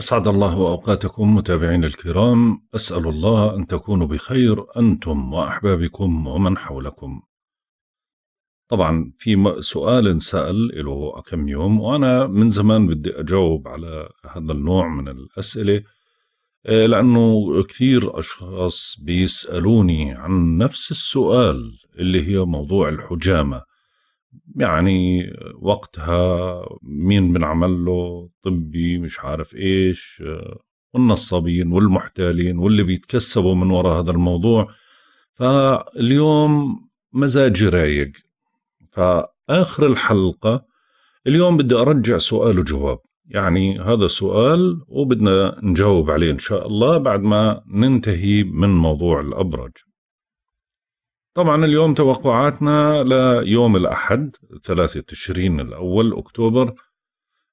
أسعد الله أوقاتكم متابعين الكرام أسأل الله أن تكونوا بخير أنتم وأحبابكم ومن حولكم طبعا في سؤال سأل له كم يوم وأنا من زمان بدي أجاوب على هذا النوع من الأسئلة آه، لأنه كثير أشخاص بيسألوني عن نفس السؤال اللي هي موضوع الحجامة يعني وقتها مين بنعمل له طبي مش عارف ايش والنصابين والمحتالين واللي بيتكسبوا من وراء هذا الموضوع فاليوم مزاجي رايق فآخر الحلقة اليوم بدي أرجع سؤال وجواب يعني هذا سؤال وبدنا نجاوب عليه إن شاء الله بعد ما ننتهي من موضوع الأبرج طبعا اليوم توقعاتنا ليوم الأحد 3 تشرين الأول أكتوبر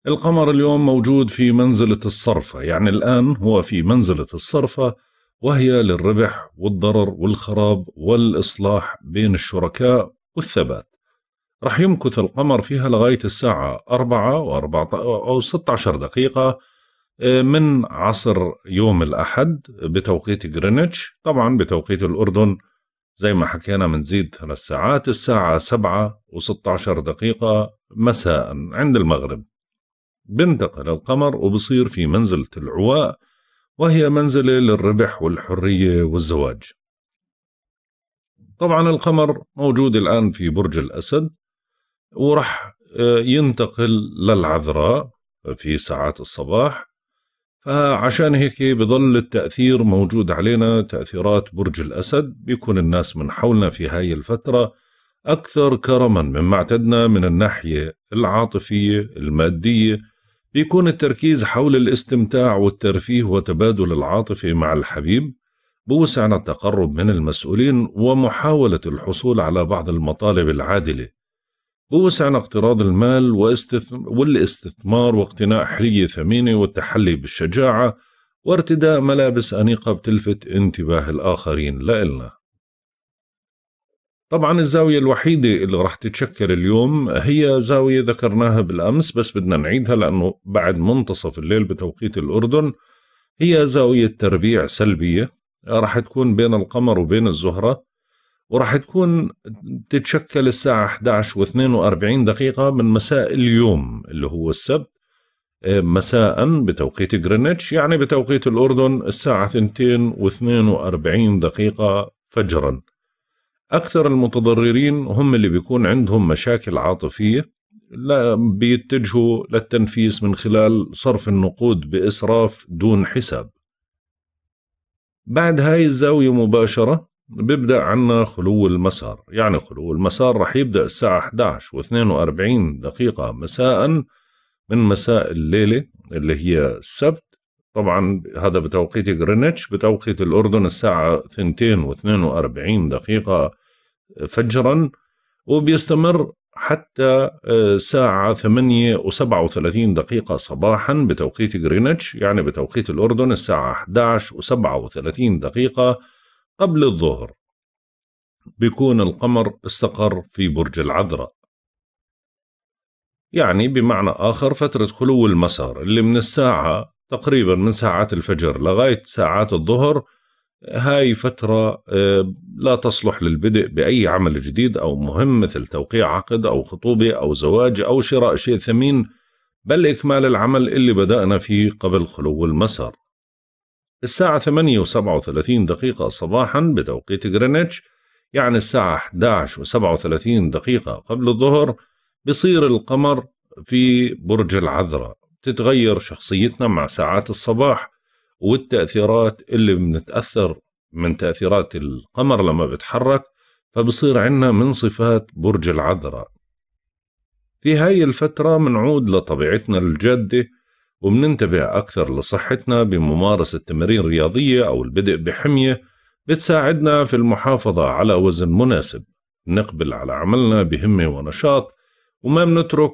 القمر اليوم موجود في منزلة الصرفة يعني الآن هو في منزلة الصرفة وهي للربح والضرر والخراب والإصلاح بين الشركاء والثبات رح يمكث القمر فيها لغاية الساعة 4 و4 أو 16 دقيقة آه، من عصر يوم الأحد بتوقيت غرينتش طبعا بتوقيت الأردن زي ما حكينا بنزيد ثلاث ساعات الساعة سبعة وستة عشر دقيقة مساء عند المغرب بنتقل القمر وبصير في منزلة العواء وهي منزلة للربح والحرية والزواج طبعا القمر موجود الآن في برج الأسد ورح آه، ينتقل للعذراء في ساعات الصباح فعشان هيك بضل التأثير موجود علينا تأثيرات برج الأسد بيكون الناس من حولنا في هاي الفترة أكثر كرما مما اعتدنا من الناحية العاطفية المادية بيكون التركيز حول الاستمتاع والترفيه وتبادل العاطفة مع الحبيب بوسعنا التقرب من المسؤولين ومحاولة الحصول على بعض المطالب العادلة ووسع اقتراض المال واستثم... والاستثمار واقتناء حلية ثمينة والتحلي بالشجاعة وارتداء ملابس أنيقة بتلفت انتباه الآخرين لإلنا طبعا الزاوية الوحيدة اللي راح تتشكل اليوم هي زاوية ذكرناها بالأمس بس بدنا نعيدها لأنه بعد منتصف الليل بتوقيت الأردن هي زاوية تربيع سلبية راح تكون بين القمر وبين الزهرة وراح تكون تتشكل الساعة 11 و42 دقيقة من مساء اليوم اللي هو السبت آه، مساء بتوقيت جرينتش يعني بتوقيت الأردن الساعة 2 و42 دقيقة فجرا أكثر المتضررين هم اللي بيكون عندهم مشاكل عاطفية لا بيتجهوا للتنفيس من خلال صرف النقود بإسراف دون حساب بعد هاي الزاوية مباشرة بيبدأ عنا خلو المسار يعني خلو المسار رح يبدأ الساعة 11 و42 دقيقة مساء من مساء الليلة اللي هي السبت طبعا هذا بتوقيت غرينتش بتوقيت الأردن الساعة 2 و42 دقيقة فجرا وبيستمر حتى آه، ساعة ثمانية وسبعة وثلاثين دقيقة صباحا بتوقيت غرينتش يعني بتوقيت الأردن الساعة 11 وسبعة وثلاثين دقيقة قبل الظهر بيكون القمر استقر في برج العذراء يعني بمعنى آخر فترة خلو المسار اللي من الساعة تقريبا من ساعات الفجر لغاية ساعات الظهر هاي فترة آه، لا تصلح للبدء بأي عمل جديد أو مهم مثل توقيع عقد أو خطوبة أو زواج أو شراء شيء ثمين بل إكمال العمل اللي بدأنا فيه قبل خلو المسار الساعة 8 و37 دقيقة صباحا بتوقيت غرينتش يعني الساعة 11 و37 دقيقة قبل الظهر بصير القمر في برج العذراء تتغير شخصيتنا مع ساعات الصباح والتأثيرات اللي بنتأثر من تأثيرات القمر لما بتحرك فبصير عنا من صفات برج العذراء في هاي الفترة منعود لطبيعتنا الجادة وبننتبه أكثر لصحتنا بممارسة تمارين رياضية أو البدء بحمية بتساعدنا في المحافظة على وزن مناسب نقبل على عملنا بهمة ونشاط وما بنترك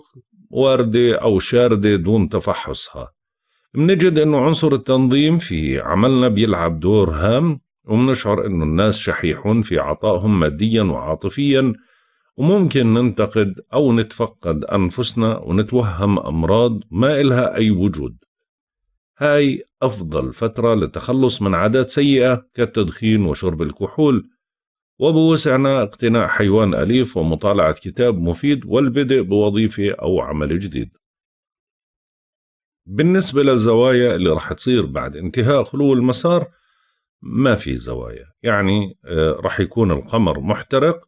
واردة أو شاردة دون تفحصها بنجد أنه عنصر التنظيم في عملنا بيلعب دور هام ومنشعر أنه الناس شحيحون في عطائهم ماديا وعاطفيا وممكن ننتقد أو نتفقد أنفسنا ونتوهم أمراض ما إلها أي وجود هاي أفضل فترة للتخلص من عادات سيئة كالتدخين وشرب الكحول وبوسعنا اقتناء حيوان أليف ومطالعة كتاب مفيد والبدء بوظيفة أو عمل جديد بالنسبة للزوايا اللي رح تصير بعد انتهاء خلو المسار ما في زوايا يعني آه، رح يكون القمر محترق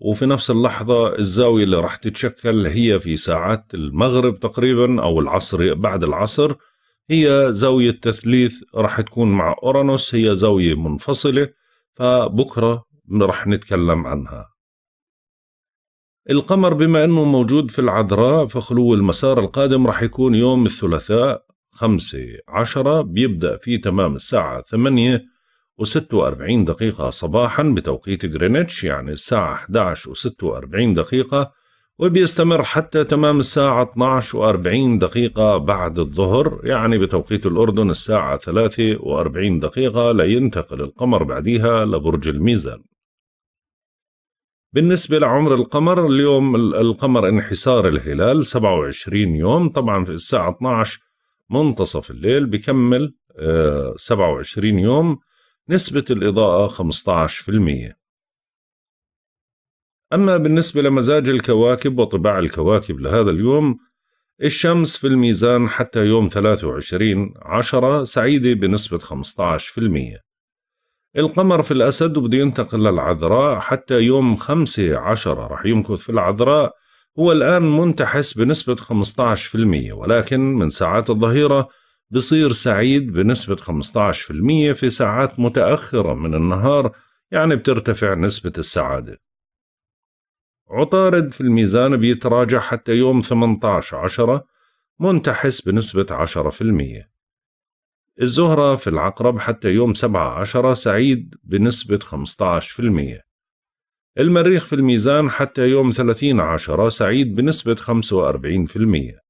وفي نفس اللحظة الزاوية اللي راح تتشكل هي في ساعات المغرب تقريبا أو العصر بعد العصر هي زاوية تثليث راح تكون مع أورانوس هي زاوية منفصلة فبكرة راح نتكلم عنها القمر بما أنه موجود في العذراء فخلو المسار القادم راح يكون يوم الثلاثاء خمسة عشرة بيبدأ في تمام الساعة ثمانية و46 دقيقة صباحا بتوقيت غرينتش يعني الساعة 11 و46 دقيقة وبيستمر حتى تمام الساعة 12 و40 دقيقة بعد الظهر يعني بتوقيت الأردن الساعة 3 و40 دقيقة لينتقل القمر بعديها لبرج الميزان بالنسبة لعمر القمر اليوم القمر انحسار الهلال 27 يوم طبعا في الساعة 12 منتصف الليل بكمل 27 آه، يوم نسبة الإضاءة 15% أما بالنسبة لمزاج الكواكب وطباع الكواكب لهذا اليوم الشمس في الميزان حتى يوم 23 عشرة سعيدة بنسبة 15% القمر في الأسد وبده ينتقل للعذراء حتى يوم 5 عشرة رح يمكث في العذراء هو الآن منتحس بنسبة 15% ولكن من ساعات الظهيرة بصير سعيد بنسبة 15% في ساعات متأخرة من النهار يعني بترتفع نسبة السعادة عطارد في الميزان بيتراجع حتى يوم 18 عشرة منتحس بنسبة 10% الزهرة في العقرب حتى يوم 7 عشرة سعيد بنسبة 15% المريخ في الميزان حتى يوم 30 عشرة سعيد بنسبة 45%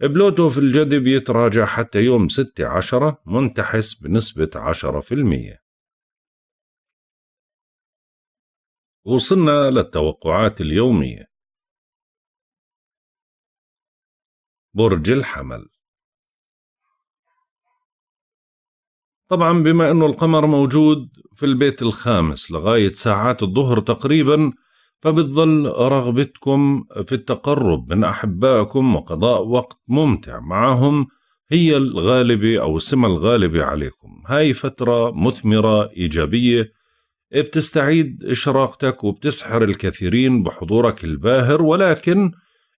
بلوتو في الجذب يتراجع حتى يوم 6 عشرة منتحس بنسبة 10% وصلنا للتوقعات اليومية برج الحمل طبعا بما أنه القمر موجود في البيت الخامس لغاية ساعات الظهر تقريبا فبتظل رغبتكم في التقرب من أحبائكم وقضاء وقت ممتع معهم هي الغالبة أو السمة الغالبة عليكم هاي فترة مثمرة إيجابية بتستعيد إشراقتك وبتسحر الكثيرين بحضورك الباهر ولكن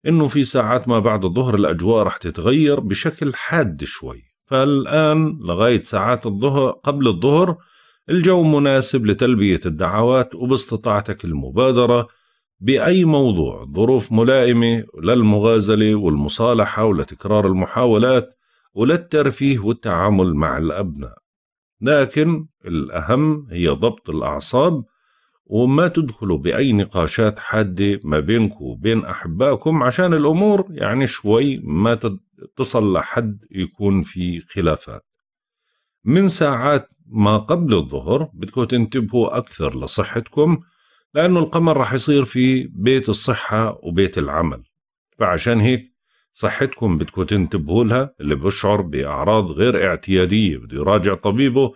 إنه في ساعات ما بعد الظهر الأجواء رح تتغير بشكل حاد شوي فالآن لغاية ساعات الظهر قبل الظهر الجو مناسب لتلبية الدعوات وباستطاعتك المبادرة بأي موضوع ظروف ملائمة للمغازلة والمصالحة ولتكرار المحاولات وللترفيه والتعامل مع الأبناء لكن الأهم هي ضبط الأعصاب وما تدخلوا بأي نقاشات حادة ما بينكم وبين أحبائكم عشان الأمور يعني شوي ما تصل لحد يكون في خلافات من ساعات ما قبل الظهر بدكم تنتبهوا أكثر لصحتكم لأنه القمر رح يصير في بيت الصحة وبيت العمل فعشان هيك صحتكم بدكم تنتبهوا لها اللي بيشعر بأعراض غير اعتيادية بده يراجع طبيبه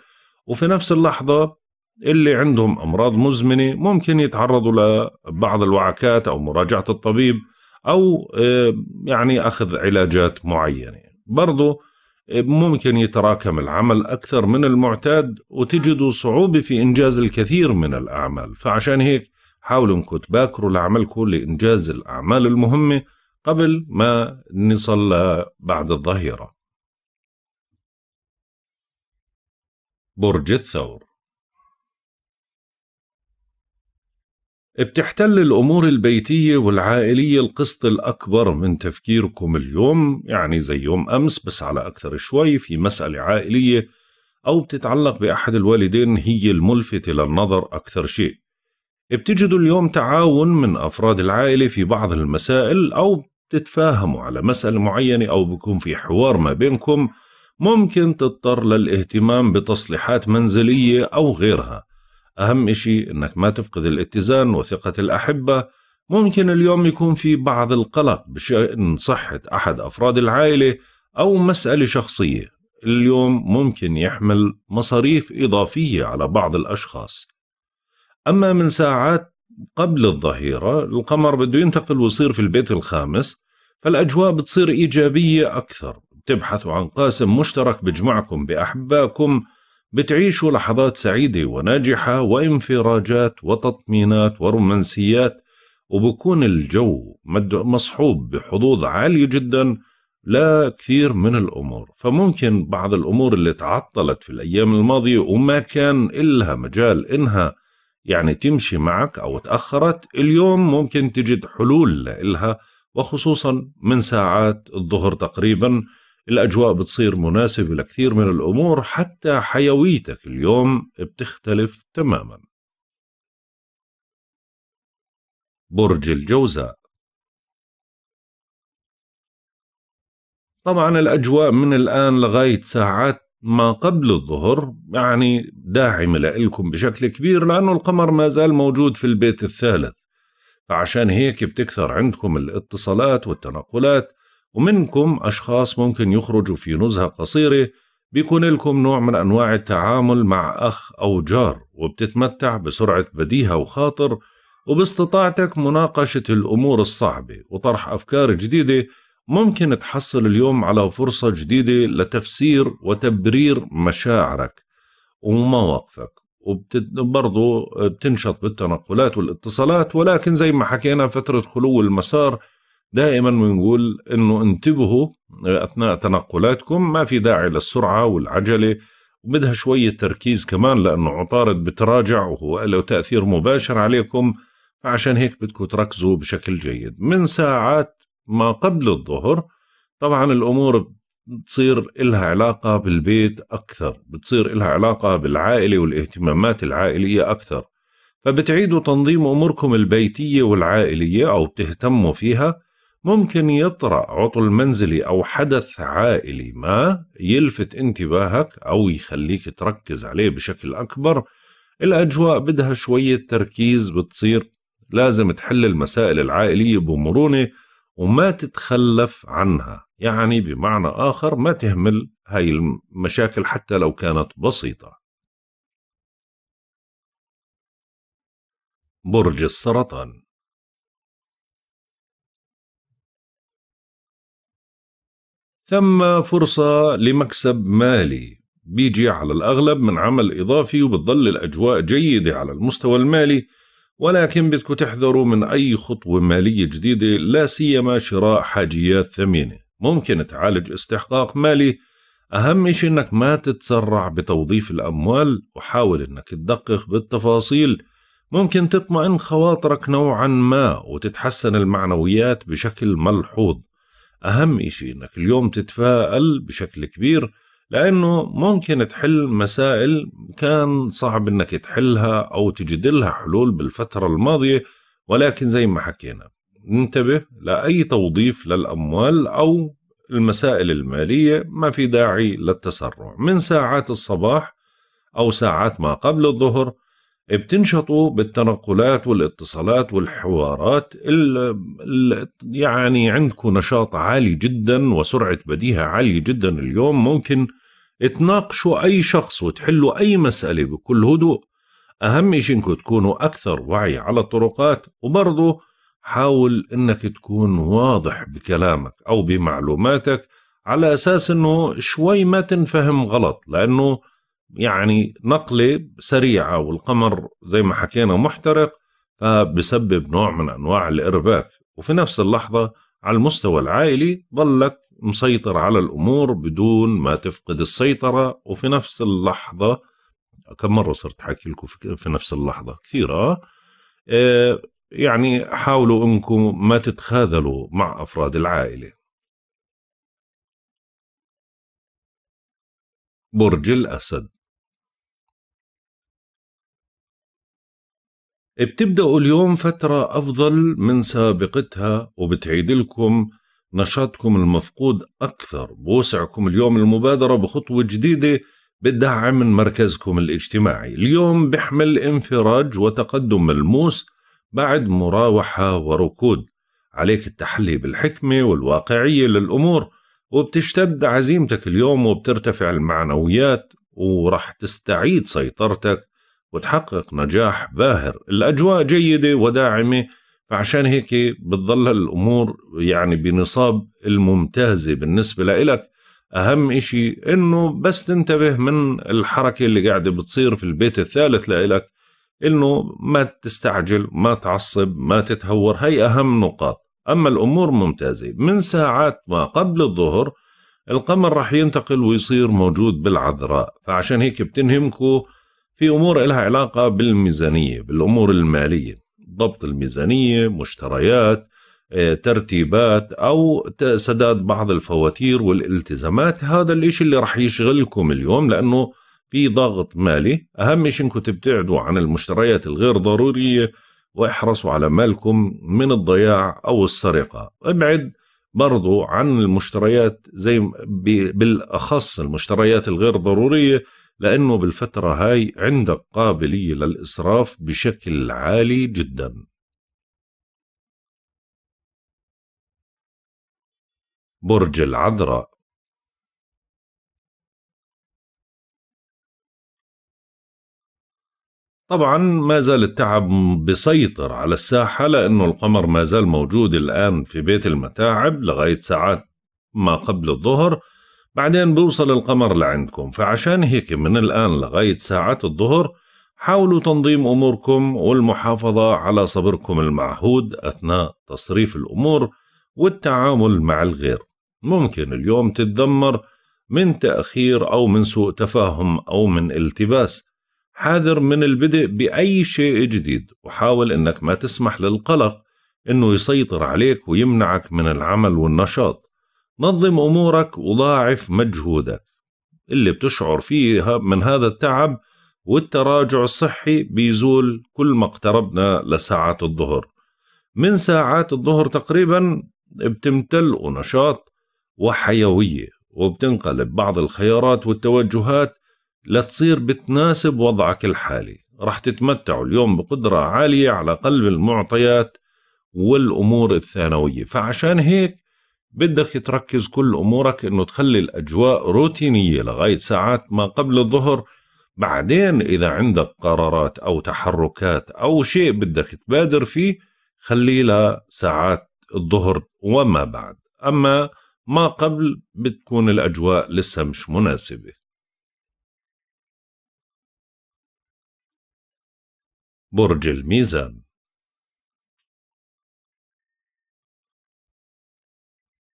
وفي نفس اللحظة اللي عندهم أمراض مزمنة ممكن يتعرضوا لبعض الوعكات أو مراجعة الطبيب أو آه، يعني أخذ علاجات معينة برضو ممكن يتراكم العمل أكثر من المعتاد وتجدوا صعوبة في إنجاز الكثير من الأعمال فعشان هيك حاولوا انكم تباكروا لعملكم لإنجاز الأعمال المهمة قبل ما نصل بعد الظهيرة برج الثور بتحتل الأمور البيتية والعائلية القسط الأكبر من تفكيركم اليوم يعني زي يوم أمس بس على أكثر شوي في مسألة عائلية أو بتتعلق بأحد الوالدين هي الملفتة للنظر أكثر شيء بتجدوا اليوم تعاون من أفراد العائلة في بعض المسائل أو بتتفاهموا على مسألة معينة أو بكون في حوار ما بينكم ممكن تضطر للاهتمام بتصليحات منزلية أو غيرها أهم إشي إنك ما تفقد الاتزان وثقة الأحبة ممكن اليوم يكون في بعض القلق بشأن صحة أحد أفراد العائلة أو مسألة شخصية اليوم ممكن يحمل مصاريف إضافية على بعض الأشخاص أما من ساعات قبل الظهيرة القمر بده ينتقل ويصير في البيت الخامس فالأجواء بتصير إيجابية أكثر بتبحثوا عن قاسم مشترك بجمعكم بأحبائكم بتعيشوا لحظات سعيدة وناجحة وانفراجات وتطمينات ورومانسيات وبكون الجو مصحوب بحظوظ عالية جدا لا كثير من الأمور فممكن بعض الأمور اللي تعطلت في الأيام الماضية وما كان إلها مجال إنها يعني تمشي معك أو تأخرت اليوم ممكن تجد حلول لإلها وخصوصا من ساعات الظهر تقريبا الأجواء بتصير مناسبة لكثير من الأمور حتى حيويتك اليوم بتختلف تماما برج الجوزاء طبعا الأجواء من الآن لغاية ساعات ما قبل الظهر يعني داعمة لإلكم بشكل كبير لأنه القمر ما زال موجود في البيت الثالث فعشان هيك بتكثر عندكم الاتصالات والتنقلات ومنكم أشخاص ممكن يخرجوا في نزهة قصيرة بيكون لكم نوع من أنواع التعامل مع أخ أو جار وبتتمتع بسرعة بديهة وخاطر وباستطاعتك مناقشة الأمور الصعبة وطرح أفكار جديدة ممكن تحصل اليوم على فرصة جديدة لتفسير وتبرير مشاعرك ومواقفك وبرضو بتنشط بالتنقلات والاتصالات ولكن زي ما حكينا فترة خلو المسار دائما بنقول انه انتبهوا آه، اثناء تنقلاتكم ما في داعي للسرعه والعجله وبدها شويه تركيز كمان لانه عطارد بتراجع وهو له تاثير مباشر عليكم فعشان هيك بدكم تركزوا بشكل جيد من ساعات ما قبل الظهر طبعا الامور بتصير إلها علاقة بالبيت أكثر بتصير إلها علاقة بالعائلة والاهتمامات العائلية أكثر فبتعيدوا تنظيم أموركم البيتية والعائلية أو بتهتموا فيها ممكن يطرأ عطل منزلي أو حدث عائلي ما يلفت انتباهك أو يخليك تركز عليه بشكل أكبر الأجواء بدها شوية تركيز بتصير لازم تحل المسائل العائلية بمرونة وما تتخلف عنها يعني بمعنى آخر ما تهمل هاي المشاكل حتى لو كانت بسيطة برج السرطان ثم فرصة لمكسب مالي بيجي على الأغلب من عمل إضافي وبتظل الأجواء جيدة على المستوى المالي ولكن بدكم تحذروا من أي خطوة مالية جديدة لا سيما شراء حاجيات ثمينة ممكن تعالج استحقاق مالي أهم شيء أنك ما تتسرع بتوظيف الأموال وحاول أنك تدقق بالتفاصيل ممكن تطمئن خواطرك نوعا ما وتتحسن المعنويات بشكل ملحوظ أهم إشي إنك اليوم تتفائل بشكل كبير لأنه ممكن تحل مسائل كان صعب إنك تحلها أو تجد لها حلول بالفترة الماضية ولكن زي ما حكينا انتبه لأي توظيف للأموال أو المسائل المالية ما في داعي للتسرع من ساعات الصباح أو ساعات ما قبل الظهر بتنشطوا بالتنقلات والاتصالات والحوارات ال يعني عندكم نشاط عالي جدا وسرعة بديهة عالية جدا اليوم ممكن تناقشوا أي شخص وتحلوا أي مسألة بكل هدوء أهم شيء إنكم تكونوا أكثر وعي على الطرقات وبرضه حاول إنك تكون واضح بكلامك أو بمعلوماتك على أساس إنه شوي ما تنفهم غلط لأنه يعني نقله سريعه والقمر زي ما حكينا محترق فبسبب نوع من انواع الارباك وفي نفس اللحظه على المستوى العائلي ظلك مسيطر على الامور بدون ما تفقد السيطره وفي نفس اللحظه كم مره صرت أحكي لكم في نفس اللحظه كثيرة آه؟, اه يعني حاولوا انكم ما تتخاذلوا مع افراد العائله برج الاسد بتبدأوا اليوم فترة أفضل من سابقتها وبتعيد لكم نشاطكم المفقود أكثر بوسعكم اليوم المبادرة بخطوة جديدة بتدعم من مركزكم الاجتماعي اليوم بحمل انفراج وتقدم ملموس بعد مراوحة وركود عليك التحلي بالحكمة والواقعية للأمور وبتشتد عزيمتك اليوم وبترتفع المعنويات ورح تستعيد سيطرتك وتحقق نجاح باهر الأجواء جيدة وداعمة فعشان هيك بتظل الأمور يعني بنصاب الممتازة بالنسبة لإلك أهم إشي إنه بس تنتبه من الحركة اللي قاعدة بتصير في البيت الثالث لإلك إنه ما تستعجل ما تعصب ما تتهور هي أهم نقاط أما الأمور ممتازة من ساعات ما قبل الظهر القمر رح ينتقل ويصير موجود بالعذراء فعشان هيك بتنهمكوا في أمور لها علاقة بالميزانية بالأمور المالية ضبط الميزانية مشتريات آه، ترتيبات أو سداد بعض الفواتير والالتزامات هذا الإشي اللي رح يشغلكم اليوم لأنه في ضغط مالي أهم شيء أنكم تبتعدوا عن المشتريات الغير ضرورية واحرصوا على مالكم من الضياع أو السرقة ابعد برضو عن المشتريات زي بالأخص المشتريات الغير ضرورية لأنه بالفترة هاي عندك قابلية للإسراف بشكل عالي جدا برج العذراء طبعا ما زال التعب بسيطر على الساحة لأنه القمر ما زال موجود الآن في بيت المتاعب لغاية ساعات ما قبل الظهر بعدين بوصل القمر لعندكم فعشان هيك من الآن لغاية ساعات الظهر حاولوا تنظيم أموركم والمحافظة على صبركم المعهود أثناء تصريف الأمور والتعامل مع الغير ممكن اليوم تتذمر من تأخير أو من سوء تفاهم أو من التباس حاذر من البدء بأي شيء جديد وحاول أنك ما تسمح للقلق أنه يسيطر عليك ويمنعك من العمل والنشاط نظم أمورك وضاعف مجهودك اللي بتشعر فيه من هذا التعب والتراجع الصحي بيزول كل ما اقتربنا لساعات الظهر من ساعات الظهر تقريبا بتمتلئ نشاط وحيوية وبتنقلب بعض الخيارات والتوجهات لتصير بتناسب وضعك الحالي رح تتمتعوا اليوم بقدرة عالية على قلب المعطيات والأمور الثانوية فعشان هيك بدك تركز كل أمورك أنه تخلي الأجواء روتينية لغاية ساعات ما قبل الظهر بعدين إذا عندك قرارات أو تحركات أو شيء بدك تبادر فيه خليه لساعات الظهر وما بعد أما ما قبل بتكون الأجواء لسه مش مناسبة برج الميزان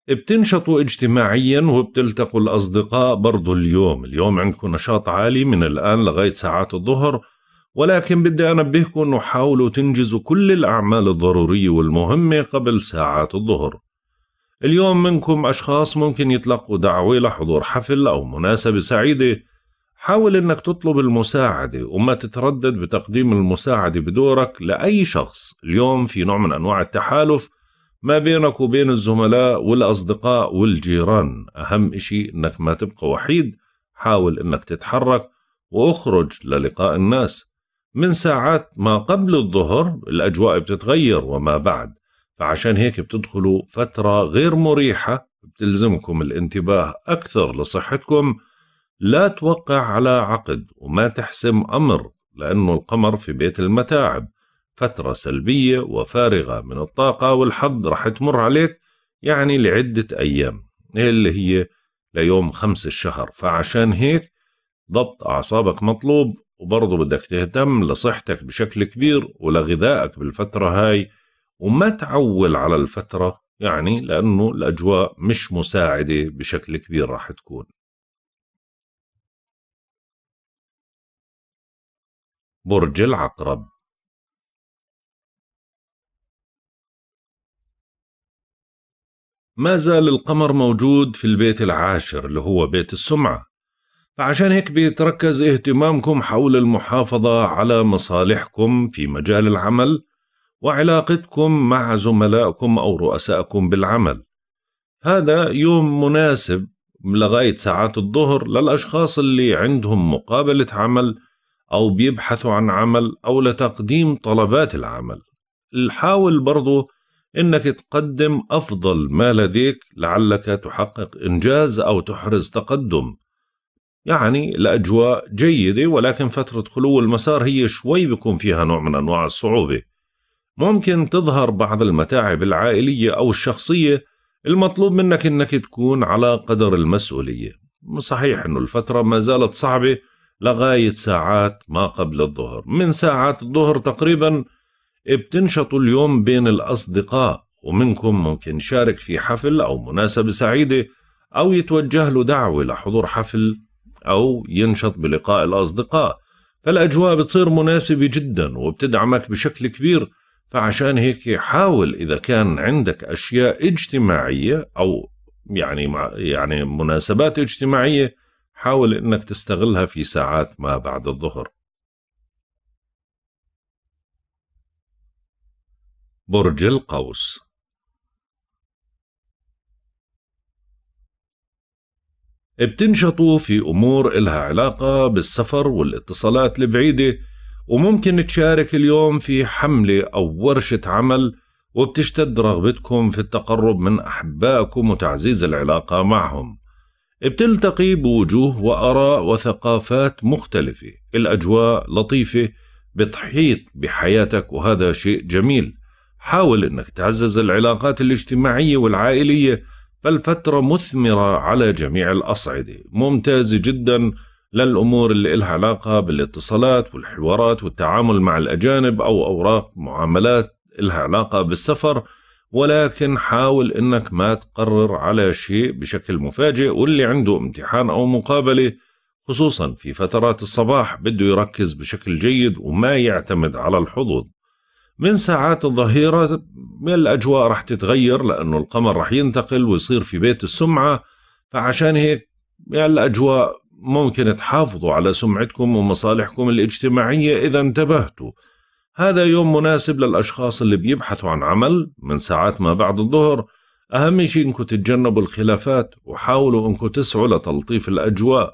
بتنشطوا اجتماعيا وبتلتقوا الأصدقاء برضو اليوم اليوم عندكم نشاط عالي من الآن لغاية ساعات الظهر ولكن بدي أنبهكم أنه حاولوا تنجزوا كل الأعمال الضرورية والمهمة قبل ساعات الظهر اليوم منكم أشخاص ممكن يتلقوا دعوة لحضور حفل أو مناسبة سعيدة حاول أنك تطلب المساعدة وما تتردد بتقديم المساعدة بدورك لأي شخص اليوم في نوع من أنواع التحالف ما بينك وبين الزملاء والأصدقاء والجيران أهم إشي إنك ما تبقى وحيد حاول إنك تتحرك وأخرج للقاء الناس من ساعات ما قبل الظهر الأجواء بتتغير وما بعد فعشان هيك بتدخلوا فترة غير مريحة بتلزمكم الانتباه أكثر لصحتكم لا توقع على عقد وما تحسم أمر لأنه القمر في بيت المتاعب فترة سلبية وفارغة من الطاقة والحظ راح تمر عليك يعني لعدة أيام اللي هي ليوم خمس الشهر فعشان هيك ضبط أعصابك مطلوب وبرضه بدك تهتم لصحتك بشكل كبير ولغذائك بالفترة هاي وما تعول على الفترة يعني لأنه الأجواء مش مساعدة بشكل كبير راح تكون برج العقرب ما زال القمر موجود في البيت العاشر اللي هو بيت السمعة فعشان هيك بيتركز اهتمامكم حول المحافظة على مصالحكم في مجال العمل وعلاقتكم مع زملائكم أو رؤسائكم بالعمل هذا يوم مناسب لغاية ساعات الظهر للأشخاص اللي عندهم مقابلة عمل أو بيبحثوا عن عمل أو لتقديم طلبات العمل الحاول برضو انك تقدم افضل ما لديك لعلك تحقق انجاز او تحرز تقدم يعني الاجواء جيده ولكن فتره خلو المسار هي شوي بيكون فيها نوع من انواع الصعوبه ممكن تظهر بعض المتاعب العائليه او الشخصيه المطلوب منك انك تكون على قدر المسؤوليه صحيح انه الفتره ما زالت صعبه لغايه ساعات ما قبل الظهر من ساعات الظهر تقريبا بتنشطوا اليوم بين الأصدقاء ومنكم ممكن يشارك في حفل أو مناسبة سعيدة أو يتوجه له دعوة لحضور حفل أو ينشط بلقاء الأصدقاء فالأجواء بتصير مناسبة جدا وبتدعمك بشكل كبير فعشان هيك حاول إذا كان عندك أشياء اجتماعية أو يعني مع يعني مناسبات اجتماعية حاول إنك تستغلها في ساعات ما بعد الظهر برج القوس بتنشطوا في أمور إلها علاقة بالسفر والاتصالات البعيدة وممكن تشارك اليوم في حملة أو ورشة عمل وبتشتد رغبتكم في التقرب من أحبائكم وتعزيز العلاقة معهم بتلتقي بوجوه وآراء وثقافات مختلفة الأجواء لطيفة بتحيط بحياتك وهذا شيء جميل حاول أنك تعزز العلاقات الاجتماعية والعائلية فالفترة مثمرة على جميع الأصعدة ممتازة جدا للأمور اللي إلها علاقة بالاتصالات والحوارات والتعامل مع الأجانب أو أوراق معاملات إلها علاقة بالسفر ولكن حاول انك ما تقرر على شيء بشكل مفاجئ واللي عنده امتحان او مقابله خصوصا في فترات الصباح بده يركز بشكل جيد وما يعتمد على الحظوظ. من ساعات الظهيرة الأجواء رح تتغير لأنه القمر رح ينتقل ويصير في بيت السمعة فعشان هيك يعني الأجواء ممكن تحافظوا على سمعتكم ومصالحكم الاجتماعية إذا انتبهتوا هذا يوم مناسب للأشخاص اللي بيبحثوا عن عمل من ساعات ما بعد الظهر أهم شيء إنكم تتجنبوا الخلافات وحاولوا إنكم تسعوا لتلطيف الأجواء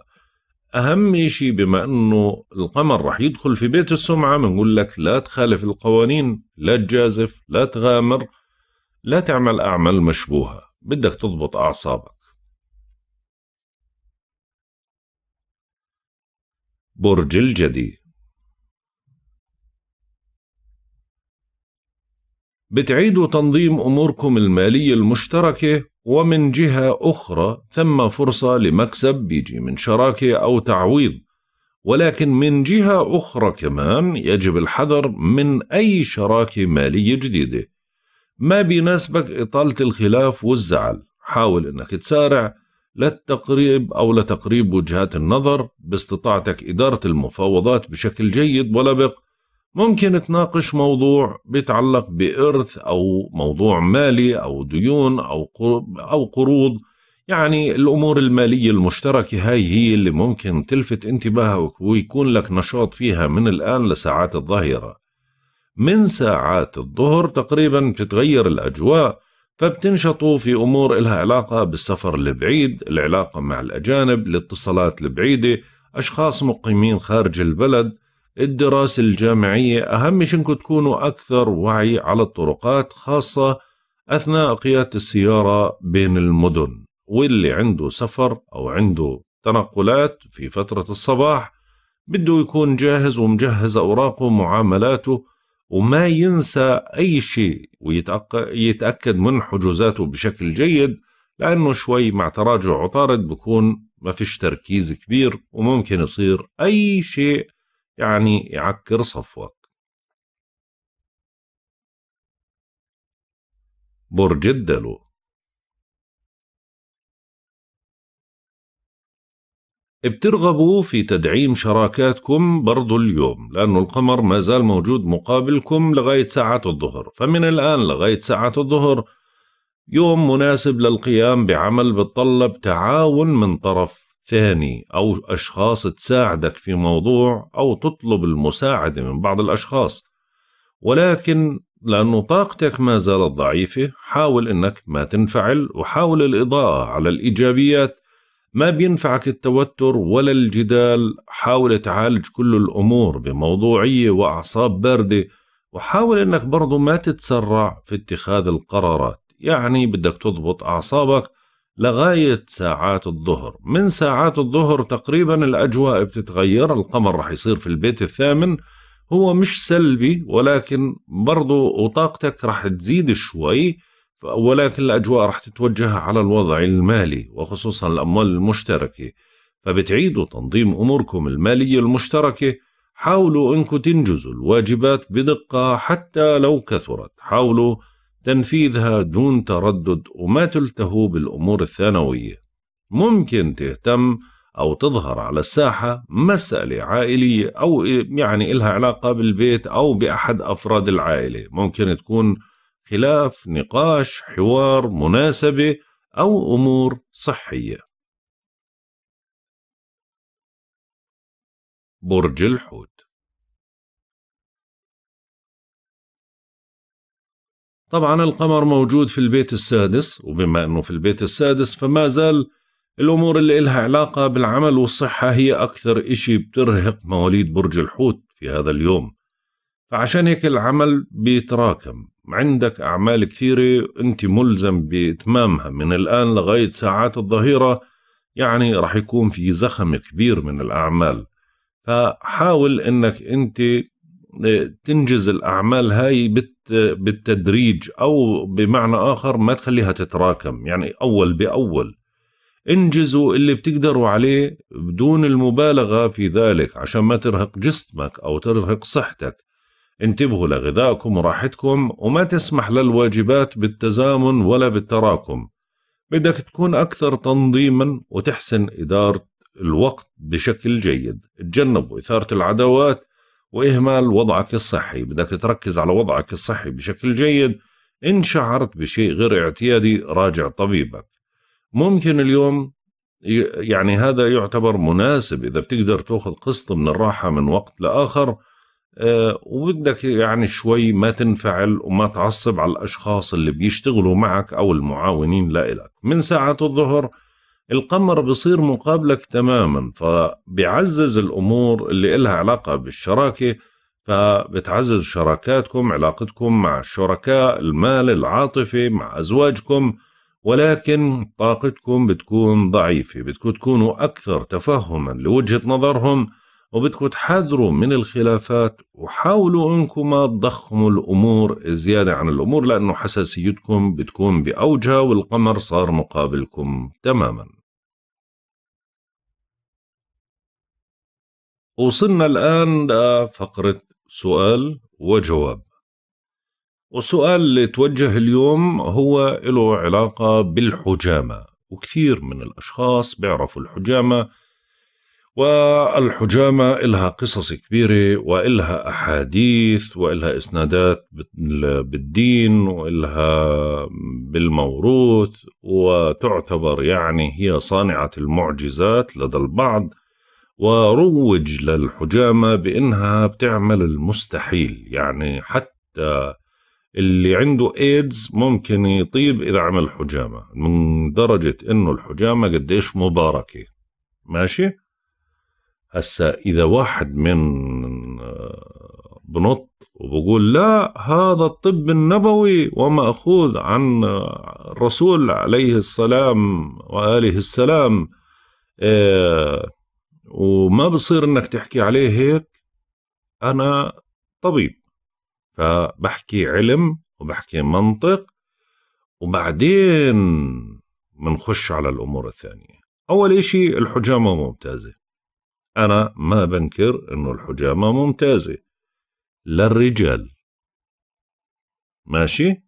أهم شيء بما أنه القمر رح يدخل في بيت السمعة بنقول لك لا تخالف القوانين لا تجازف لا تغامر لا تعمل أعمال مشبوهة بدك تضبط أعصابك برج الجدي بتعيدوا تنظيم أموركم المالية المشتركة ومن جهة أخرى ثم فرصة لمكسب بيجي من شراكة أو تعويض ولكن من جهة أخرى كمان يجب الحذر من أي شراكة مالية جديدة ما بيناسبك إطالة الخلاف والزعل حاول أنك تسارع للتقريب أو لتقريب وجهات النظر باستطاعتك إدارة المفاوضات بشكل جيد ولبق ممكن تناقش موضوع بيتعلق بإرث أو موضوع مالي أو ديون أو أو قروض يعني الأمور المالية المشتركة هاي هي اللي ممكن تلفت انتباهك ويكون لك نشاط فيها من الآن لساعات الظهيرة من ساعات الظهر تقريبا بتتغير الأجواء فبتنشطوا في أمور إلها علاقة بالسفر البعيد العلاقة مع الأجانب الاتصالات البعيدة أشخاص مقيمين خارج البلد الدراسة الجامعية أهم شيء أنكم تكونوا أكثر وعي على الطرقات خاصة أثناء قيادة السيارة بين المدن واللي عنده سفر أو عنده تنقلات في فترة الصباح بده يكون جاهز ومجهز أوراقه ومعاملاته وما ينسى أي شيء ويتأكد من حجوزاته بشكل جيد لأنه شوي مع تراجع عطارد بكون ما فيش تركيز كبير وممكن يصير أي شيء يعني يعكر صفوك برج الدلو بترغبوا في تدعيم شراكاتكم برضو اليوم لأنه القمر ما زال موجود مقابلكم لغاية ساعة الظهر فمن الآن لغاية ساعة الظهر يوم مناسب للقيام بعمل بتطلب تعاون من طرف تاني أو أشخاص تساعدك في موضوع أو تطلب المساعدة من بعض الأشخاص ولكن لأنه طاقتك ما زالت ضعيفة حاول أنك ما تنفعل وحاول الإضاءة على الإيجابيات ما بينفعك التوتر ولا الجدال حاول تعالج كل الأمور بموضوعية وأعصاب باردة وحاول أنك برضو ما تتسرع في اتخاذ القرارات يعني بدك تضبط أعصابك لغاية ساعات الظهر من ساعات الظهر تقريبا الأجواء بتتغير القمر رح يصير في البيت الثامن هو مش سلبي ولكن برضو وطاقتك رح تزيد شوي ولكن الأجواء رح تتوجه على الوضع المالي وخصوصا الأموال المشتركة فبتعيدوا تنظيم أموركم المالية المشتركة حاولوا أنكم تنجزوا الواجبات بدقة حتى لو كثرت حاولوا تنفيذها دون تردد وما تلتهو بالأمور الثانوية ممكن تهتم أو تظهر على الساحة مسألة عائلية أو يعني إلها علاقة بالبيت أو بأحد أفراد العائلة ممكن تكون خلاف نقاش حوار مناسبة أو أمور صحية برج الحوت طبعا القمر موجود في البيت السادس وبما أنه في البيت السادس فما زال الأمور اللي إلها علاقة بالعمل والصحة هي أكثر إشي بترهق مواليد برج الحوت في هذا اليوم فعشان هيك العمل بيتراكم عندك أعمال كثيرة أنت ملزم بإتمامها من الآن لغاية ساعات الظهيرة يعني راح يكون في زخم كبير من الأعمال فحاول أنك أنت تنجز الأعمال هاي بالتدريج أو بمعنى آخر ما تخليها تتراكم يعني أول بأول انجزوا اللي بتقدروا عليه بدون المبالغة في ذلك عشان ما ترهق جسمك أو ترهق صحتك انتبهوا لغذائكم وراحتكم وما تسمح للواجبات بالتزامن ولا بالتراكم بدك تكون أكثر تنظيما وتحسن إدارة الوقت بشكل جيد تجنبوا إثارة العداوات وإهمال وضعك الصحي بدك تركز على وضعك الصحي بشكل جيد إن شعرت بشيء غير اعتيادي راجع طبيبك ممكن اليوم يعني هذا يعتبر مناسب إذا بتقدر تأخذ قسط من الراحة من وقت لآخر آه، وبدك يعني شوي ما تنفعل وما تعصب على الأشخاص اللي بيشتغلوا معك أو المعاونين لإلك من ساعة الظهر القمر بصير مقابلك تماما فبيعزز الأمور اللي إلها علاقة بالشراكة فبتعزز شراكاتكم علاقتكم مع الشركاء المال العاطفة مع أزواجكم ولكن طاقتكم بتكون ضعيفة بدكم تكونوا أكثر تفهما لوجهة نظرهم وبدكم تحذروا من الخلافات وحاولوا انكم ما تضخموا الامور زياده عن الامور لانه حساسيتكم بتكون باوجها والقمر صار مقابلكم تماما وصلنا الآن لفقرة سؤال وجواب والسؤال اللي توجه اليوم هو له علاقة بالحجامة وكثير من الأشخاص بيعرفوا الحجامة والحجامة إلها قصص كبيرة وإلها أحاديث وإلها إسنادات بالدين وإلها بالموروث وتعتبر يعني هي صانعة المعجزات لدى البعض وروج للحجامة بإنها بتعمل المستحيل يعني حتى اللي عنده ايدز ممكن يطيب اذا عمل حجامه من درجه انه الحجامه قديش مباركه ماشي هسا اذا واحد من آه، بنط وبقول لا هذا الطب النبوي وماخوذ عن آه، الرسول عليه السلام واله السلام إيه وما بصير انك تحكي عليه هيك انا طبيب فبحكي علم وبحكي منطق وبعدين منخش على الامور الثانيه اول اشي الحجامه ممتازه انا ما بنكر انه الحجامه ممتازه للرجال ماشي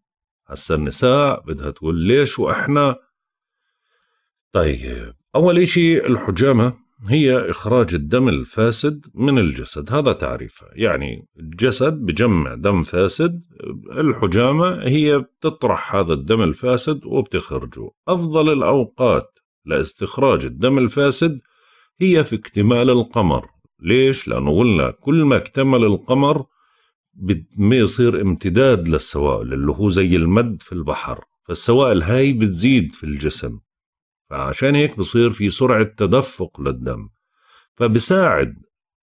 هسا النساء بدها تقول ليش واحنا طيب اول اشي الحجامه هي إخراج الدم الفاسد من الجسد هذا تعريفها يعني الجسد بجمع دم فاسد الحجامة هي بتطرح هذا الدم الفاسد وبتخرجه أفضل الأوقات لاستخراج الدم الفاسد هي في اكتمال القمر ليش؟ لأنه قلنا كل ما اكتمل القمر ما يصير امتداد للسوائل اللي هو زي المد في البحر فالسوائل هاي بتزيد في الجسم فعشان هيك بصير في سرعة تدفق للدم فبساعد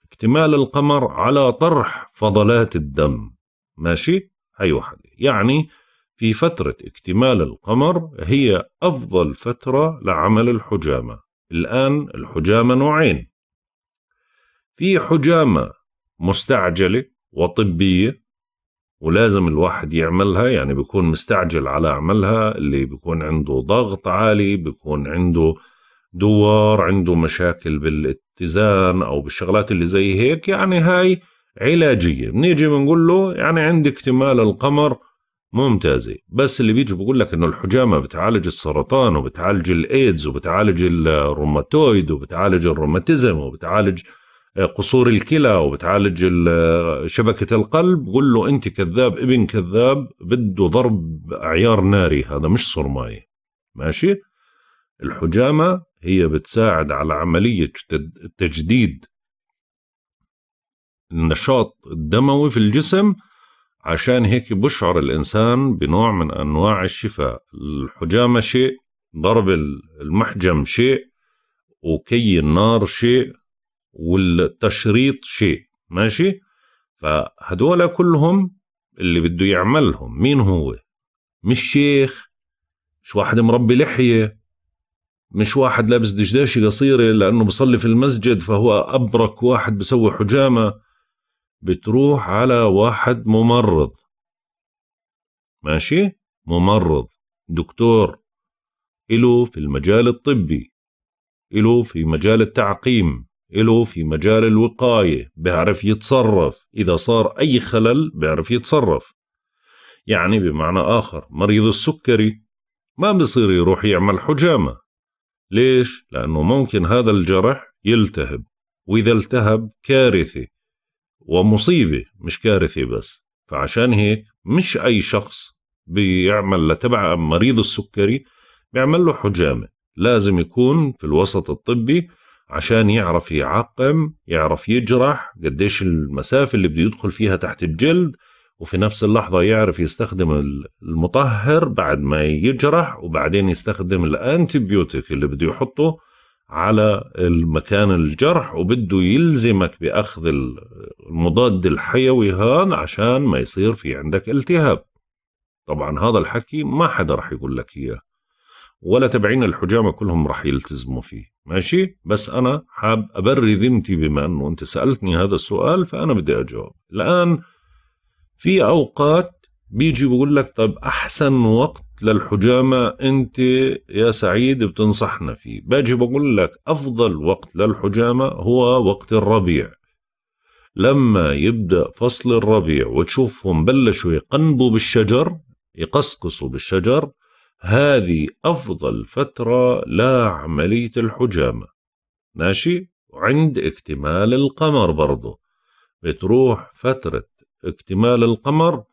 اكتمال القمر على طرح فضلات الدم ماشي هي أيوة وحدة يعني في فترة اكتمال القمر هي أفضل فترة لعمل الحجامة الآن الحجامة نوعين في حجامة مستعجلة وطبية ولازم الواحد يعملها يعني بيكون مستعجل على عملها اللي بيكون عنده ضغط عالي بيكون عنده دوار عنده مشاكل بالاتزان أو بالشغلات اللي زي هيك يعني هاي علاجية بنيجي بنقول له يعني عندي اكتمال القمر ممتازة بس اللي بيجي بقول لك انه الحجامة بتعالج السرطان وبتعالج الايدز وبتعالج الروماتويد وبتعالج الروماتيزم وبتعالج قصور الكلى وبتعالج شبكة القلب قل له أنت كذاب ابن كذاب بده ضرب عيار ناري هذا مش صرماية ماشي الحجامة هي بتساعد على عملية تجديد النشاط الدموي في الجسم عشان هيك بشعر الإنسان بنوع من أنواع الشفاء الحجامة شيء ضرب المحجم شيء وكي النار شيء والتشريط شيء ماشي فهدول كلهم اللي بده يعملهم مين هو مش شيخ مش واحد مربي لحية مش واحد لابس دشداشة قصيرة لأنه بصلي في المسجد فهو أبرك واحد بسوي حجامة بتروح على واحد ممرض ماشي ممرض دكتور إله في المجال الطبي إله في مجال التعقيم إله في مجال الوقاية بيعرف يتصرف إذا صار أي خلل بيعرف يتصرف يعني بمعنى آخر مريض السكري ما بصير يروح يعمل حجامة ليش؟ لأنه ممكن هذا الجرح يلتهب وإذا التهب كارثة ومصيبة مش كارثة بس فعشان هيك مش أي شخص بيعمل لتبع مريض السكري بيعمل له حجامة لازم يكون في الوسط الطبي عشان يعرف يعقم يعرف يجرح قديش المسافة اللي بده يدخل فيها تحت الجلد وفي نفس اللحظة يعرف يستخدم المطهر بعد ما يجرح وبعدين يستخدم الأنتيبيوتيك اللي بده يحطه على المكان الجرح وبده يلزمك بأخذ المضاد الحيوي هان عشان ما يصير في عندك التهاب طبعا هذا الحكي ما حدا رح يقول لك إياه ولا تبعين الحجامة كلهم رح يلتزموا فيه ماشي بس أنا حاب أبري ذمتي بما أنه أنت سألتني هذا السؤال فأنا بدي أجاوب الآن في أوقات بيجي بقول لك طب أحسن وقت للحجامة أنت يا سعيد بتنصحنا فيه باجي بقول لك أفضل وقت للحجامة هو وقت الربيع لما يبدأ فصل الربيع وتشوفهم بلشوا يقنبوا بالشجر يقصقصوا بالشجر هذه أفضل فترة لعملية الحجامة ماشي وعند اكتمال القمر برضو بتروح فترة اكتمال القمر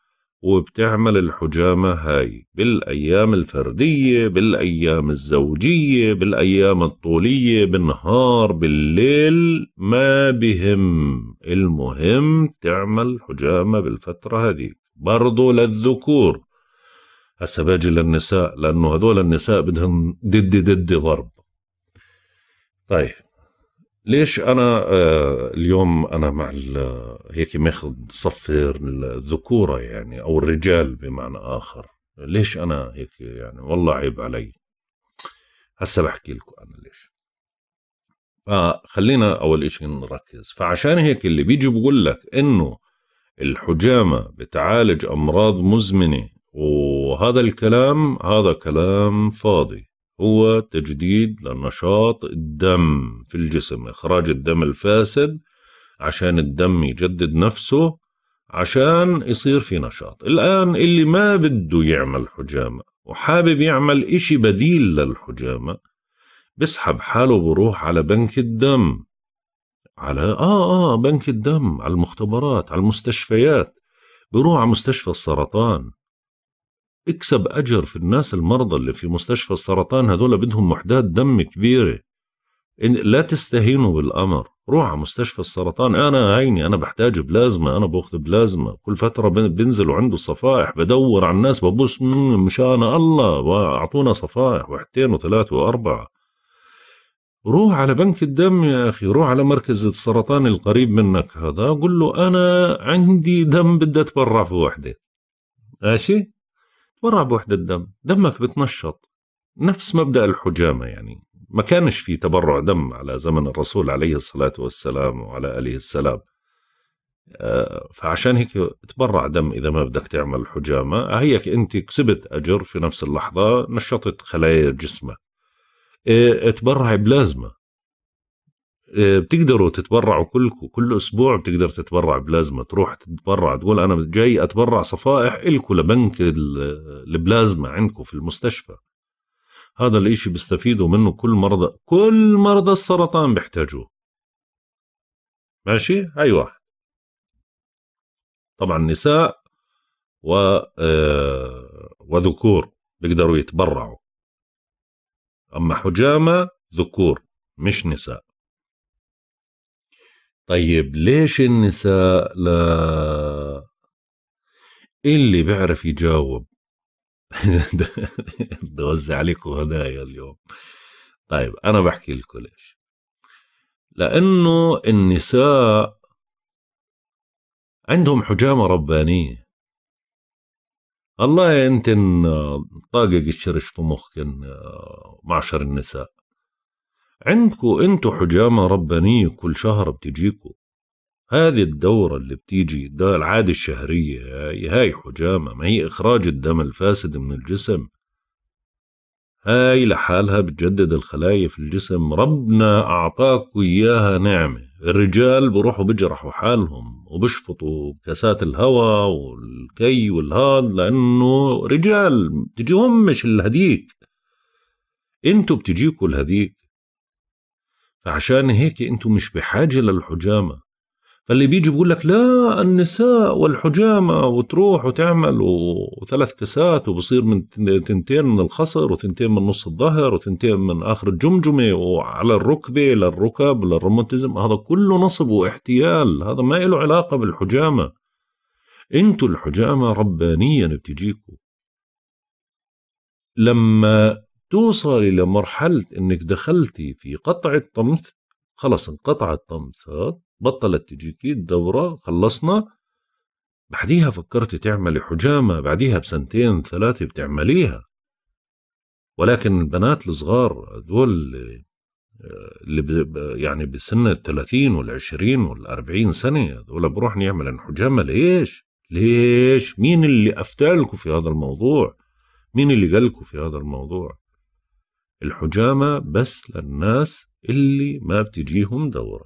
وبتعمل الحجامة هاي بالأيام الفردية بالأيام الزوجية بالأيام الطولية بالنهار بالليل ما بهم المهم تعمل حجامة بالفترة هذه برضو للذكور هسا باجي للنساء لانه هذول النساء بدهم دد ضد ضرب طيب ليش انا آه، اليوم انا مع آه، هيك ماخذ صف الذكوره يعني او الرجال بمعنى اخر ليش انا هيك يعني والله عيب علي هسا بحكي لكم انا ليش فخلينا اول شيء نركز فعشان هيك اللي بيجي بقول لك انه الحجامه بتعالج امراض مزمنه و وهذا الكلام هذا كلام فاضي هو تجديد لنشاط الدم في الجسم إخراج الدم الفاسد عشان الدم يجدد نفسه عشان يصير في نشاط الآن اللي ما بده يعمل حجامة وحابب يعمل إشي بديل للحجامة بسحب حاله بروح على بنك الدم على آه آه بنك الدم على المختبرات على المستشفيات بروح على مستشفى السرطان اكسب أجر في الناس المرضى اللي في مستشفى السرطان هذول بدهم محداد دم كبيرة إن لا تستهينوا بالأمر روح على مستشفى السرطان أنا هيني أنا بحتاج بلازما أنا باخذ بلازما كل فترة بنزل وعنده صفائح بدور على الناس ببص مشان الله وأعطونا صفائح وحتين وثلاثة وأربعة روح على بنك الدم يا أخي روح على مركز السرطان القريب منك هذا قل له أنا عندي دم بدي أتبرع في وحدة ماشي تورع بوحدة دم دمك بتنشط نفس مبدأ الحجامة يعني ما كانش في تبرع دم على زمن الرسول عليه الصلاة والسلام وعلى آله السلام آه، فعشان هيك تبرع دم إذا ما بدك تعمل حجامة هيك أنت كسبت أجر في نفس اللحظة نشطت خلايا جسمك إيه، تبرع بلازما آه، بتقدروا تتبرعوا كلكم كل اسبوع بتقدر تتبرع بلازما تروح تتبرع تقول انا جاي اتبرع صفائح الكم لبنك البلازما عندكم في المستشفى هذا الاشي بيستفيدوا منه كل مرضى كل مرضى السرطان بيحتاجوه ماشي هاي واحد طبعا نساء و آه، وذكور بيقدروا يتبرعوا اما حجامه ذكور مش نساء طيب ليش النساء لا إيه اللي بيعرف يجاوب بوزع عليكم هدايا اليوم طيب انا بحكي لكم ليش لانه النساء عندهم حجامه ربانيه الله انت طاقق الشرش في مخكن آه، معشر النساء عندكو انتو حجامة ربانية كل شهر بتجيكو هذه الدورة اللي بتيجي ده العادة الشهرية هاي هاي حجامة ما هي إخراج الدم الفاسد من الجسم هاي لحالها بتجدد الخلايا في الجسم ربنا اعطاكو إياها نعمة الرجال بروحوا بجرحوا حالهم وبشفطوا كاسات الهواء والكي والهاد لأنه رجال بتجيهم مش الهديك انتو بتجيكوا الهديك عشان هيك انتم مش بحاجة للحجامة فاللي بيجي بيقول لك لا النساء والحجامة وتروح وتعمل وثلاث كاسات وبصير من تنتين من الخصر وتنتين من نص الظهر وتنتين من آخر الجمجمة وعلى الركبة للركب للرومانتزم هذا كله نصب واحتيال هذا ما له علاقة بالحجامة انتوا الحجامة ربانيا بتجيكم لما توصلي لمرحلة انك دخلتي في قطع الطمث خلص انقطع الطمث بطلت تجيكي الدورة خلصنا بعديها فكرتي تعملي حجامة بعديها بسنتين ثلاثة بتعمليها ولكن البنات الصغار دول آه، اللي يعني بسن ال 30 وال 20 وال 40 سنه دول بروح نعمل حجامه ليش؟ ليش؟ مين اللي افتى في هذا الموضوع؟ مين اللي قالكوا في هذا الموضوع؟ الحجامة بس للناس اللي ما بتجيهم دورة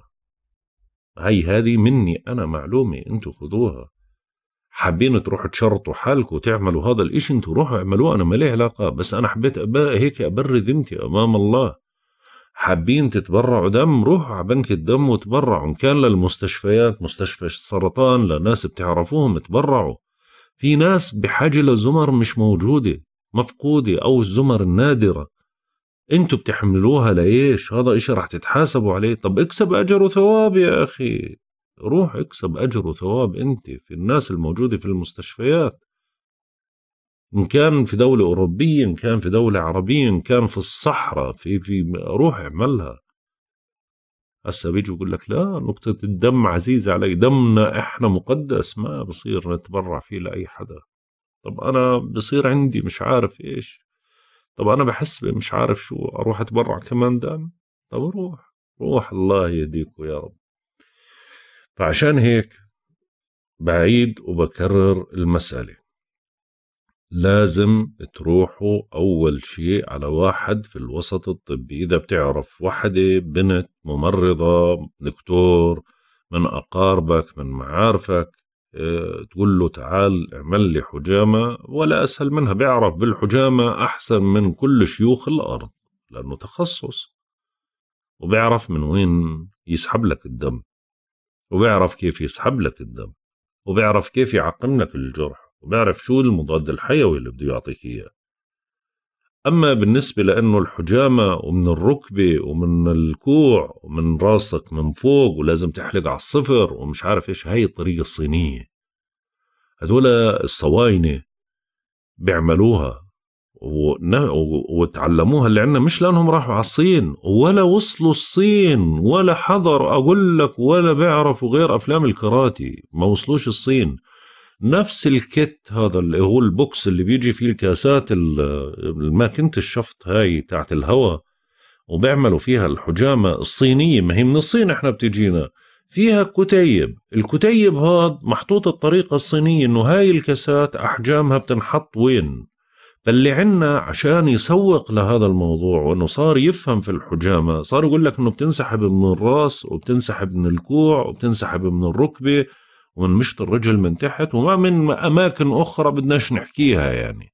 هاي هذه مني أنا معلومة أنتوا خذوها حابين تروحوا تشرطوا حالكم وتعملوا هذا الإشي أنتوا روحوا اعملوه أنا مالي علاقة بس أنا حبيت هيك أبر ذمتي أمام الله حابين تتبرعوا دم روحوا على بنك الدم وتبرعوا إن كان للمستشفيات مستشفى السرطان لناس بتعرفوهم تبرعوا في ناس بحاجة لزمر مش موجودة مفقودة أو الزمر النادرة انتوا بتحملوها لإيش هذا إشي رح تتحاسبوا عليه طب اكسب أجر وثواب يا أخي روح اكسب أجر وثواب أنت في الناس الموجودة في المستشفيات إن كان في دولة أوروبية إن كان في دولة عربية إن كان في الصحراء في في روح اعملها هسا بيجي بقول لك لا نقطة الدم عزيزة علي دمنا احنا مقدس ما بصير نتبرع فيه لأي حدا طب أنا بصير عندي مش عارف إيش طب انا بحس مش عارف شو اروح اتبرع كمان دم طب روح روح الله يهديكم يا رب فعشان هيك بعيد وبكرر المسألة لازم تروحوا أول شيء على واحد في الوسط الطبي إذا بتعرف وحدة بنت ممرضة دكتور من أقاربك من معارفك آه، تقول له تعال اعمل لي حجامة ولا أسهل منها بيعرف بالحجامة أحسن من كل شيوخ الأرض لأنه تخصص وبيعرف من وين يسحب لك الدم وبيعرف كيف يسحب لك الدم وبيعرف كيف يعقم لك الجرح وبيعرف شو المضاد الحيوي اللي بده يعطيك إياه أما بالنسبة لأنه الحجامة ومن الركبة ومن الكوع ومن راسك من فوق ولازم تحلق على الصفر ومش عارف إيش هاي الطريقة الصينية هدول الصواينة بيعملوها وتعلموها اللي عندنا مش لانهم راحوا على الصين ولا وصلوا الصين ولا حضر اقول لك ولا بيعرفوا غير افلام الكراتي ما وصلوش الصين نفس الكيت هذا اللي هو البوكس اللي بيجي فيه الكاسات الماكنت الشفط هاي تاعت الهواء وبيعملوا فيها الحجامة الصينية ما هي من الصين احنا بتجينا فيها كتيب الكتيب هذا محطوط الطريقة الصينية انه هاي الكاسات احجامها بتنحط وين فاللي عنا عشان يسوق لهذا الموضوع وانه صار يفهم في الحجامة صار يقول لك انه بتنسحب من الراس وبتنسحب من الكوع وبتنسحب من الركبة ومن مشط الرجل من تحت وما من أماكن أخرى بدناش نحكيها يعني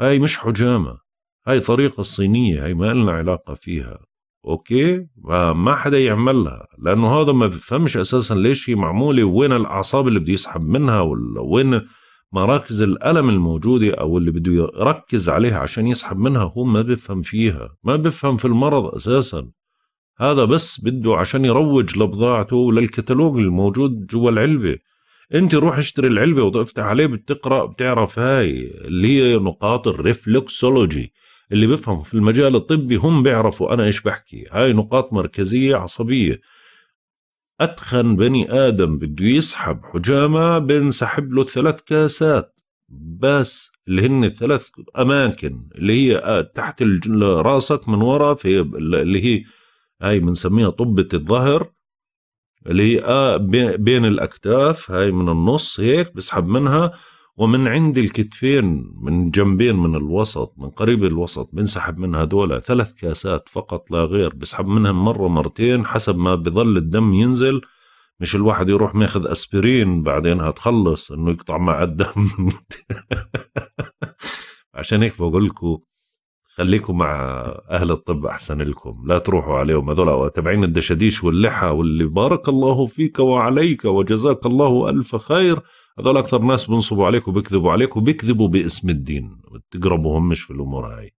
هاي مش حجامة هاي طريقة الصينية هاي ما لنا علاقة فيها أوكي ما حدا يعملها لأنه هذا ما بفهمش أساسا ليش هي معمولة وين الأعصاب اللي بده يسحب منها ولا وين مراكز الألم الموجودة أو اللي بده يركز عليها عشان يسحب منها هو ما بفهم فيها ما بفهم في المرض أساسا هذا بس بده عشان يروج لبضاعته للكتالوج الموجود جوا العلبة انت روح اشتري العلبة وتفتح عليه بتقرأ بتعرف هاي اللي هي نقاط الريفلكسولوجي اللي بفهم في المجال الطبي هم بيعرفوا أنا إيش بحكي هاي نقاط مركزية عصبية أتخن بني آدم بده يسحب حجامة بنسحب له ثلاث كاسات بس اللي هن ثلاث أماكن اللي هي تحت راسك من ورا في اللي هي هاي بنسميها طبة الظهر اللي هي آه، بين الأكتاف هاي من النص هيك بسحب منها ومن عند الكتفين من جنبين من الوسط من قريب الوسط بنسحب منها دولة ثلاث كاسات فقط لا غير بسحب منها مرة مرتين حسب ما بظل الدم ينزل مش الواحد يروح ماخذ اسبرين بعدين هتخلص انه يقطع مع الدم عشان هيك بقول لكم خليكم مع اهل الطب احسن لكم لا تروحوا عليهم هذول تبعين الدشاديش واللحى واللي بارك الله فيك وعليك وجزاك الله الف خير هذول اكثر ناس بنصبوا عليك وبيكذبوا عليك وبيكذبوا باسم الدين تقربوا مش في الامور هاي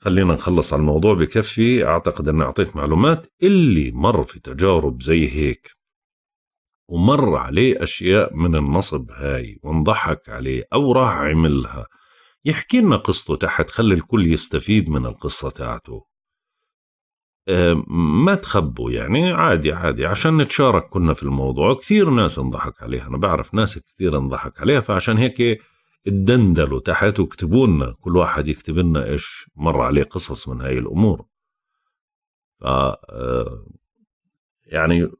خلينا نخلص على الموضوع بكفي اعتقد اني اعطيت معلومات اللي مر في تجارب زي هيك ومر عليه اشياء من النصب هاي وانضحك عليه او راح عملها يحكي لنا قصته تحت خلي الكل يستفيد من القصة تاعته ما تخبوا يعني عادي عادي عشان نتشارك كنا في الموضوع كثير ناس انضحك عليها أنا بعرف ناس كثير انضحك عليها فعشان هيك اتدندلوا تحت واكتبوا لنا كل واحد يكتب لنا ايش مر عليه قصص من هاي الامور ف أه، يعني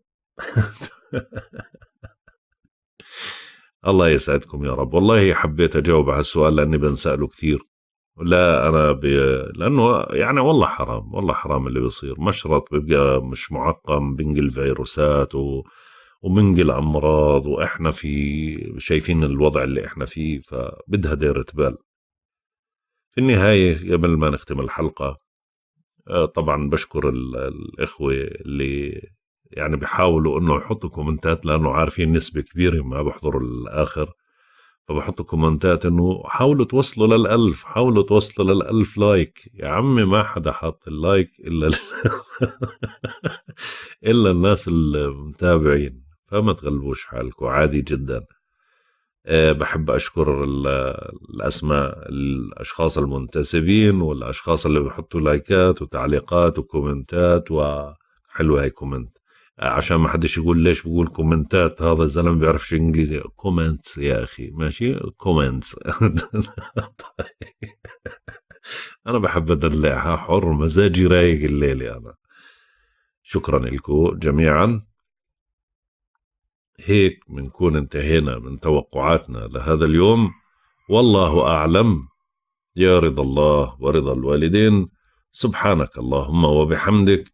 الله يسعدكم يا رب والله حبيت أجاوب على السؤال لأني بنسأله كثير لا أنا ب... لأنه يعني والله حرام والله حرام اللي بيصير مشرط بيبقى مش معقم بنقل فيروسات و... وبنقل أمراض وإحنا في شايفين الوضع اللي إحنا فيه فبدها ديرة بال في النهاية قبل ما نختم الحلقة آه، طبعا بشكر الإخوة اللي يعني بيحاولوا انه يحطوا كومنتات لانه عارفين نسبه كبيره ما بحضروا الاخر فبحطوا كومنتات انه حاولوا توصلوا للألف حاولوا توصلوا للألف لايك يا عمي ما حدا حاط اللايك إلا ال... إلا الناس المتابعين فما تغلبوش حالكم عادي جدا آه، بحب أشكر الأسماء الأشخاص المنتسبين والأشخاص اللي بحطوا لايكات وتعليقات وكومنتات وحلوة هاي كومنت عشان ما حدش يقول ليش بقول كومنتات هذا الزلمه ما بيعرفش انجليزي كومنتس يا اخي ماشي كومنتس انا بحب ادلعها حر مزاجي رايق الليله انا شكرا لكم جميعا هيك بنكون انتهينا من توقعاتنا لهذا اليوم والله اعلم يا رضا الله ورضا الوالدين سبحانك اللهم وبحمدك